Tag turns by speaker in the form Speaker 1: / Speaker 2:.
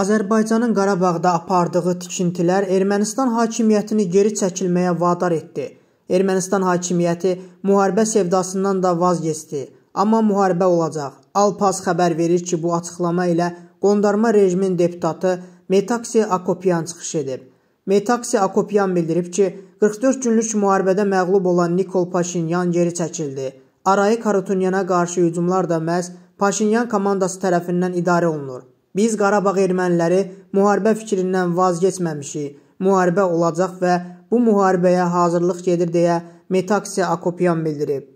Speaker 1: Azərbaycanın Qarabağda apardığı tikintilər Ermənistan hakimiyyətini geri çəkilməyə vadar etdi. Ermənistan hakimiyyəti müharibə sevdasından da vazgeçdi. Amma müharibə olacaq. Alpaz xəbər verir ki, bu açıqlama ilə qondarma rejimin deputatı Metaksi Akopyan çıxış edib. Metaksi Akopyan bildirib ki, 44 günlük müharibədə məğlub olan Nikol Paşinyan geri çəkildi. Arayik Harutunyana qarşı hücumlar da məhz Paşinyan komandası tərəfindən idarə olunur. Biz Qarabağ erməniləri müharibə fikrindən vazgeçməmişik. Müharibə olacaq və bu müharibəyə hazırlıq gedir deyə Metaksi Akopyan bildirib.